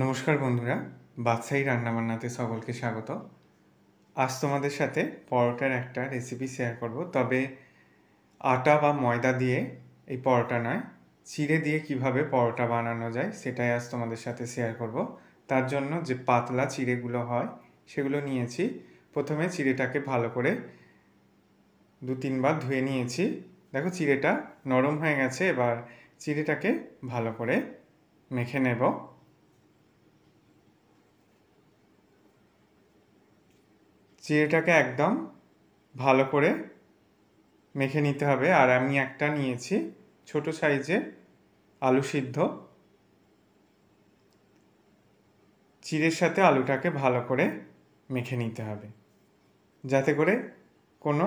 নমস্কার বন্ধুরা বাদশাহী রান্নাবান্নাতে সকলকে স্বাগত আজ তোমাদের সাথে পরোটার একটা রেসিপি শেয়ার করব তবে আটা বা ময়দা দিয়ে এই পরোটা নয় চিড়ে দিয়ে কিভাবে পরোটা বানানো যায় সেটাই আজ তোমাদের সাথে শেয়ার করব তার জন্য যে পাতলা চিড়েগুলো হয় সেগুলো নিয়েছি প্রথমে চিড়েটাকে ভালো করে দু তিনবার ধুয়ে নিয়েছি দেখো চিড়েটা নরম হয়ে গেছে এবার চিড়েটাকে ভালো করে মেখে নেব চিড়েটাকে একদম ভালো করে মেখে নিতে হবে আর আমি একটা নিয়েছি ছোট সাইজে আলু সিদ্ধ চিড়ের সাথে আলুটাকে ভালো করে মেখে নিতে হবে যাতে করে কোনো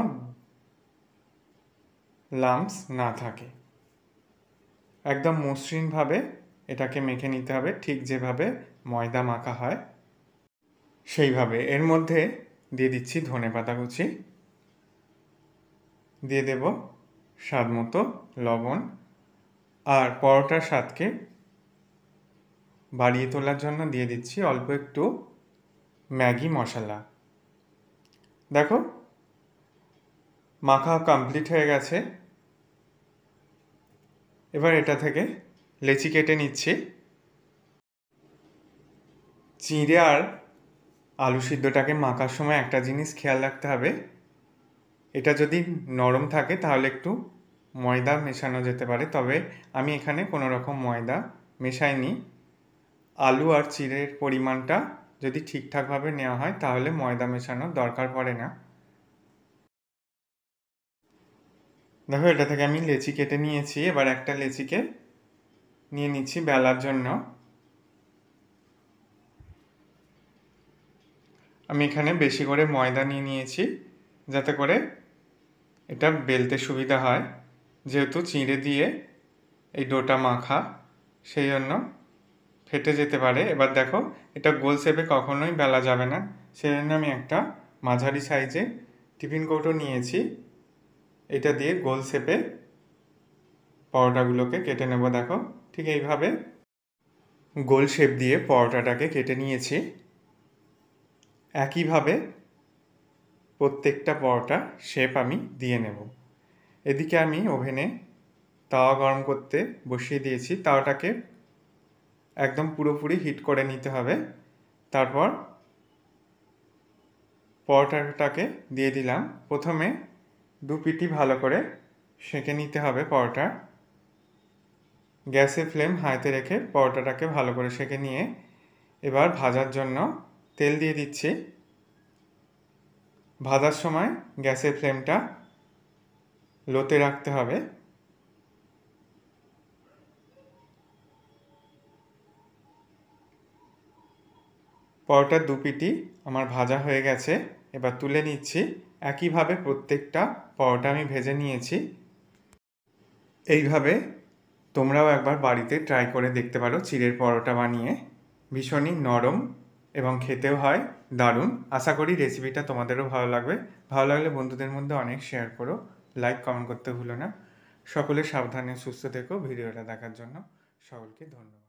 লামস না থাকে একদম মসৃণভাবে এটাকে মেখে নিতে হবে ঠিক যেভাবে ময়দা মাখা হয় সেইভাবে এর মধ্যে দিয়ে দিচ্ছি ধনে পাতা কুচি দিয়ে দেব স্বাদ মতো লবণ আর পরোটার স্বাদকে বাড়িয়ে তোলার জন্য দিয়ে দিচ্ছি অল্প একটু ম্যাগি মশলা দেখো মাখা কমপ্লিট হয়ে গেছে এবার এটা থেকে লেচি কেটে নিচ্ছি চিঁড়ে আর আলু সিদ্ধটাকে মাখার সময় একটা জিনিস খেয়াল রাখতে হবে এটা যদি নরম থাকে তাহলে একটু ময়দা মেশানো যেতে পারে তবে আমি এখানে কোনো রকম ময়দা মেশাইনি আলু আর চিড়ের পরিমাণটা যদি ঠিকঠাকভাবে নেওয়া হয় তাহলে ময়দা মেশানোর দরকার পড়ে না দেখো এটা থেকে আমি লেচি কেটে নিয়েছি এবার একটা লেচিকে নিয়ে নিচ্ছি বেলার জন্য আমি এখানে বেশি করে ময়দা নিয়ে নিয়েছি যাতে করে এটা বেলতে সুবিধা হয় যেহেতু চিঁড়ে দিয়ে এই ডোটা মাখা সেই জন্য ফেটে যেতে পারে এবার দেখো এটা গোল শেপে কখনোই বেলা যাবে না সেই জন্য আমি একটা মাঝারি সাইজে টিফিন কৌটো নিয়েছি এটা দিয়ে গোল শেপে পরোটাগুলোকে কেটে নেব দেখো ঠিক এইভাবে গোল শেপ দিয়ে পরোটাটাকে কেটে নিয়েছি একইভাবে প্রত্যেকটা পরোটা শেপ আমি দিয়ে নেব এদিকে আমি ওভেনে তাওয়া গরম করতে বসিয়ে দিয়েছি তাওয়াটাকে একদম পুরোপুরি হিট করে নিতে হবে তারপর পরোটাটাকে দিয়ে দিলাম প্রথমে দু পিটি ভালো করে সেঁকে নিতে হবে পরোটা গ্যাসে ফ্লেম হাইতে রেখে পরোটাটাকে ভালো করে সেঁকে নিয়ে এবার ভাজার জন্য তেল দিয়ে দিচ্ছি ভাজার সময় গ্যাসের ফ্লেমটা লোতে রাখতে হবে পরোটার দুপিটি আমার ভাজা হয়ে গেছে এবার তুলে নিচ্ছি একইভাবে প্রত্যেকটা পরোটা আমি ভেজে নিয়েছি এইভাবে তোমরাও একবার বাড়িতে ট্রাই করে দেখতে পারো চিড়ের পরোটা বানিয়ে ভীষণই নরম এবং খেতেও হয় দারুণ আশা করি রেসিপিটা তোমাদেরও ভালো লাগবে ভালো লাগলে বন্ধুদের মধ্যে অনেক শেয়ার করো লাইক কমেন্ট করতে ভুলো না সকলে সাবধানে সুস্থ থেকো ভিডিওটা দেখার জন্য সকলকে ধন্যবাদ